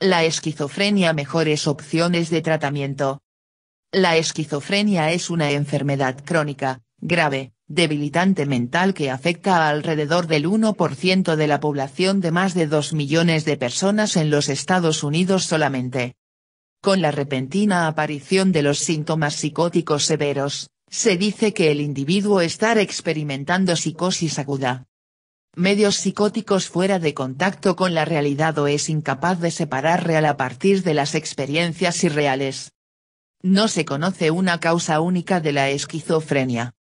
La esquizofrenia mejores opciones de tratamiento. La esquizofrenia es una enfermedad crónica, grave, debilitante mental que afecta alrededor del 1% de la población de más de 2 millones de personas en los Estados Unidos solamente. Con la repentina aparición de los síntomas psicóticos severos, se dice que el individuo está experimentando psicosis aguda medios psicóticos fuera de contacto con la realidad o es incapaz de separar real a partir de las experiencias irreales. No se conoce una causa única de la esquizofrenia.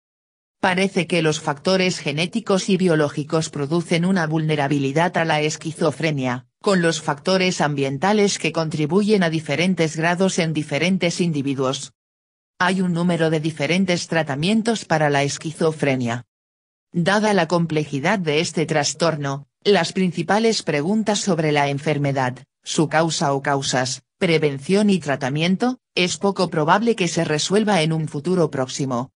Parece que los factores genéticos y biológicos producen una vulnerabilidad a la esquizofrenia, con los factores ambientales que contribuyen a diferentes grados en diferentes individuos. Hay un número de diferentes tratamientos para la esquizofrenia. Dada la complejidad de este trastorno, las principales preguntas sobre la enfermedad, su causa o causas, prevención y tratamiento, es poco probable que se resuelva en un futuro próximo.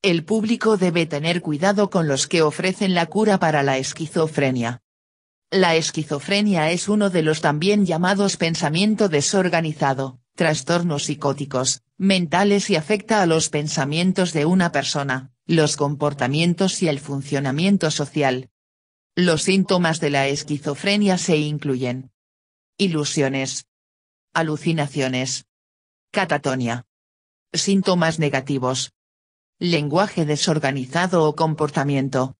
El público debe tener cuidado con los que ofrecen la cura para la esquizofrenia. La esquizofrenia es uno de los también llamados pensamiento desorganizado, trastornos psicóticos, mentales y afecta a los pensamientos de una persona, los comportamientos y el funcionamiento social. Los síntomas de la esquizofrenia se incluyen. Ilusiones. Alucinaciones. Catatonia. Síntomas negativos. Lenguaje desorganizado o comportamiento.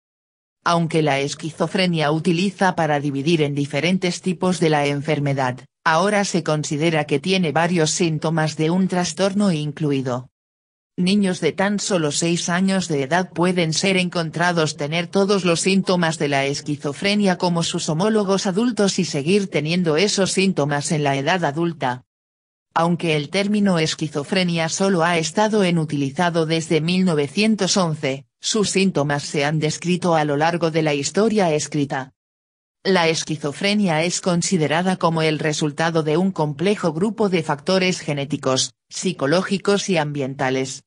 Aunque la esquizofrenia utiliza para dividir en diferentes tipos de la enfermedad, Ahora se considera que tiene varios síntomas de un trastorno incluido. Niños de tan solo 6 años de edad pueden ser encontrados tener todos los síntomas de la esquizofrenia como sus homólogos adultos y seguir teniendo esos síntomas en la edad adulta. Aunque el término esquizofrenia solo ha estado en utilizado desde 1911, sus síntomas se han descrito a lo largo de la historia escrita. La esquizofrenia es considerada como el resultado de un complejo grupo de factores genéticos, psicológicos y ambientales.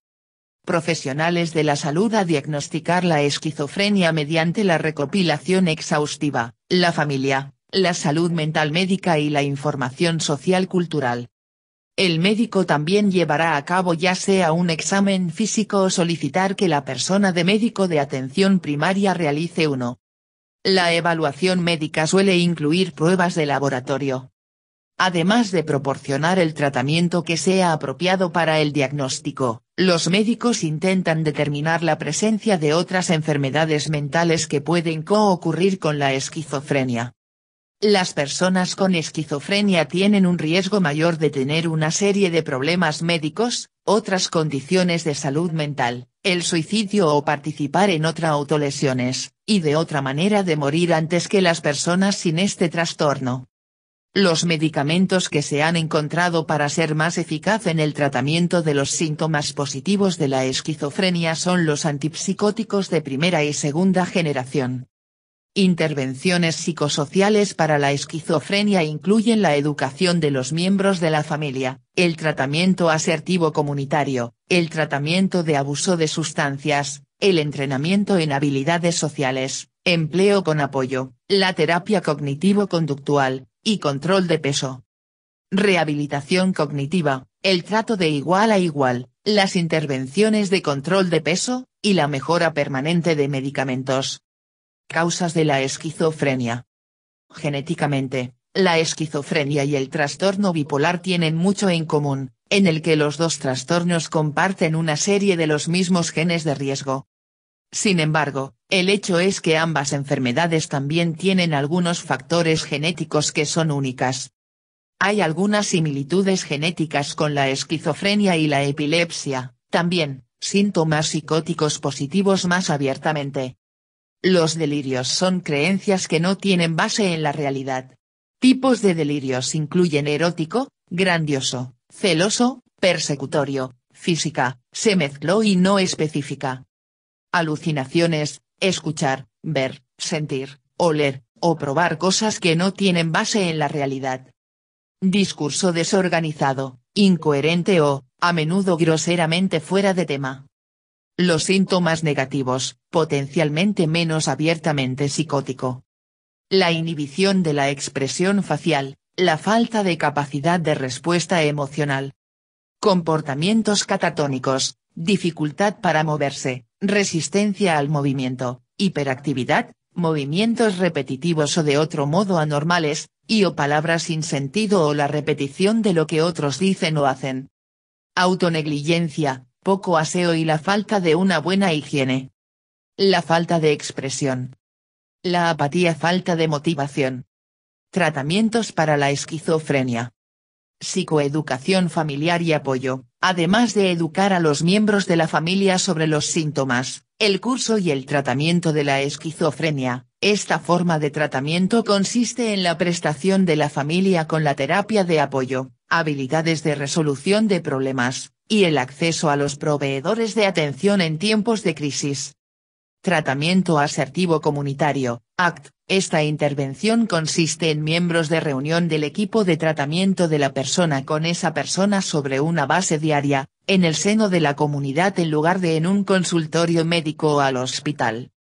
Profesionales de la salud a diagnosticar la esquizofrenia mediante la recopilación exhaustiva, la familia, la salud mental médica y la información social cultural. El médico también llevará a cabo ya sea un examen físico o solicitar que la persona de médico de atención primaria realice uno. La evaluación médica suele incluir pruebas de laboratorio. Además de proporcionar el tratamiento que sea apropiado para el diagnóstico, los médicos intentan determinar la presencia de otras enfermedades mentales que pueden coocurrir con la esquizofrenia. Las personas con esquizofrenia tienen un riesgo mayor de tener una serie de problemas médicos, otras condiciones de salud mental, el suicidio o participar en otra autolesiones, y de otra manera de morir antes que las personas sin este trastorno. Los medicamentos que se han encontrado para ser más eficaz en el tratamiento de los síntomas positivos de la esquizofrenia son los antipsicóticos de primera y segunda generación, Intervenciones psicosociales para la esquizofrenia incluyen la educación de los miembros de la familia, el tratamiento asertivo comunitario, el tratamiento de abuso de sustancias, el entrenamiento en habilidades sociales, empleo con apoyo, la terapia cognitivo-conductual, y control de peso. Rehabilitación cognitiva, el trato de igual a igual, las intervenciones de control de peso, y la mejora permanente de medicamentos, Causas de la esquizofrenia. Genéticamente, la esquizofrenia y el trastorno bipolar tienen mucho en común, en el que los dos trastornos comparten una serie de los mismos genes de riesgo. Sin embargo, el hecho es que ambas enfermedades también tienen algunos factores genéticos que son únicas. Hay algunas similitudes genéticas con la esquizofrenia y la epilepsia, también, síntomas psicóticos positivos más abiertamente, los delirios son creencias que no tienen base en la realidad. Tipos de delirios incluyen erótico, grandioso, celoso, persecutorio, física, se mezcló y no específica. Alucinaciones, escuchar, ver, sentir, oler, o probar cosas que no tienen base en la realidad. Discurso desorganizado, incoherente o, a menudo groseramente fuera de tema. Los síntomas negativos, potencialmente menos abiertamente psicótico. La inhibición de la expresión facial, la falta de capacidad de respuesta emocional. Comportamientos catatónicos, dificultad para moverse, resistencia al movimiento, hiperactividad, movimientos repetitivos o de otro modo anormales, y o palabras sin sentido o la repetición de lo que otros dicen o hacen. Autonegligencia, poco aseo y la falta de una buena higiene. La falta de expresión. La apatía falta de motivación. Tratamientos para la esquizofrenia. Psicoeducación familiar y apoyo, además de educar a los miembros de la familia sobre los síntomas, el curso y el tratamiento de la esquizofrenia. Esta forma de tratamiento consiste en la prestación de la familia con la terapia de apoyo, habilidades de resolución de problemas, y el acceso a los proveedores de atención en tiempos de crisis. Tratamiento asertivo comunitario, ACT. Esta intervención consiste en miembros de reunión del equipo de tratamiento de la persona con esa persona sobre una base diaria, en el seno de la comunidad en lugar de en un consultorio médico o al hospital.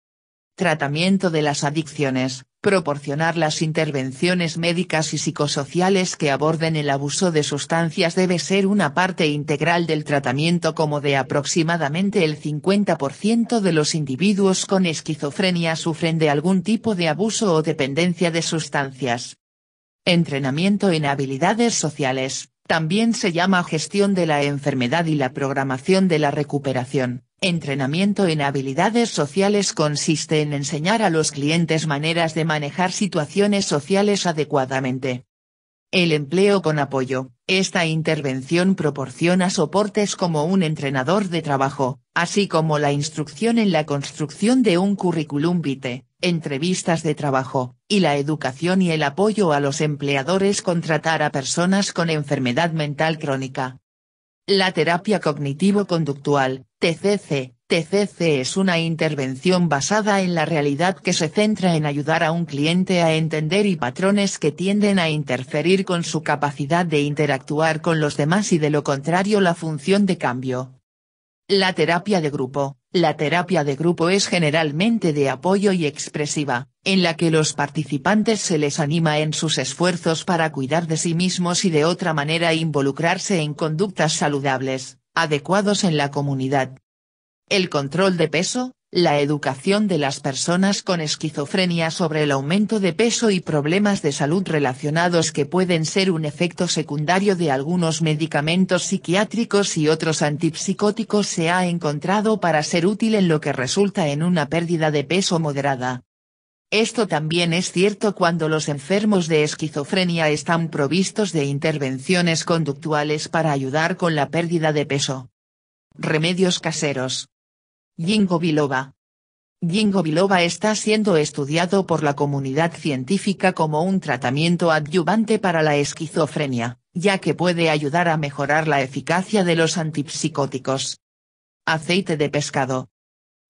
Tratamiento de las adicciones, Proporcionar las intervenciones médicas y psicosociales que aborden el abuso de sustancias debe ser una parte integral del tratamiento como de aproximadamente el 50% de los individuos con esquizofrenia sufren de algún tipo de abuso o dependencia de sustancias. Entrenamiento en habilidades sociales, también se llama gestión de la enfermedad y la programación de la recuperación. Entrenamiento en habilidades sociales consiste en enseñar a los clientes maneras de manejar situaciones sociales adecuadamente. El empleo con apoyo. Esta intervención proporciona soportes como un entrenador de trabajo, así como la instrucción en la construcción de un currículum vitae, entrevistas de trabajo, y la educación y el apoyo a los empleadores contratar a personas con enfermedad mental crónica. La terapia cognitivo-conductual, TCC. TCC es una intervención basada en la realidad que se centra en ayudar a un cliente a entender y patrones que tienden a interferir con su capacidad de interactuar con los demás y de lo contrario la función de cambio. La terapia de grupo. La terapia de grupo es generalmente de apoyo y expresiva, en la que los participantes se les anima en sus esfuerzos para cuidar de sí mismos y de otra manera involucrarse en conductas saludables adecuados en la comunidad. El control de peso, la educación de las personas con esquizofrenia sobre el aumento de peso y problemas de salud relacionados que pueden ser un efecto secundario de algunos medicamentos psiquiátricos y otros antipsicóticos se ha encontrado para ser útil en lo que resulta en una pérdida de peso moderada. Esto también es cierto cuando los enfermos de esquizofrenia están provistos de intervenciones conductuales para ayudar con la pérdida de peso. Remedios caseros. Jingo biloba. Jingo biloba está siendo estudiado por la comunidad científica como un tratamiento adyuvante para la esquizofrenia, ya que puede ayudar a mejorar la eficacia de los antipsicóticos. Aceite de pescado.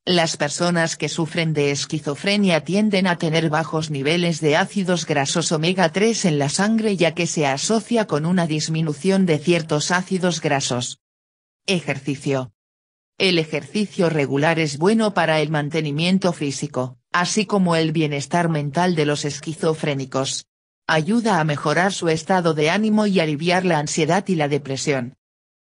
Las personas que sufren de esquizofrenia tienden a tener bajos niveles de ácidos grasos omega 3 en la sangre ya que se asocia con una disminución de ciertos ácidos grasos. Ejercicio. El ejercicio regular es bueno para el mantenimiento físico, así como el bienestar mental de los esquizofrénicos. Ayuda a mejorar su estado de ánimo y aliviar la ansiedad y la depresión.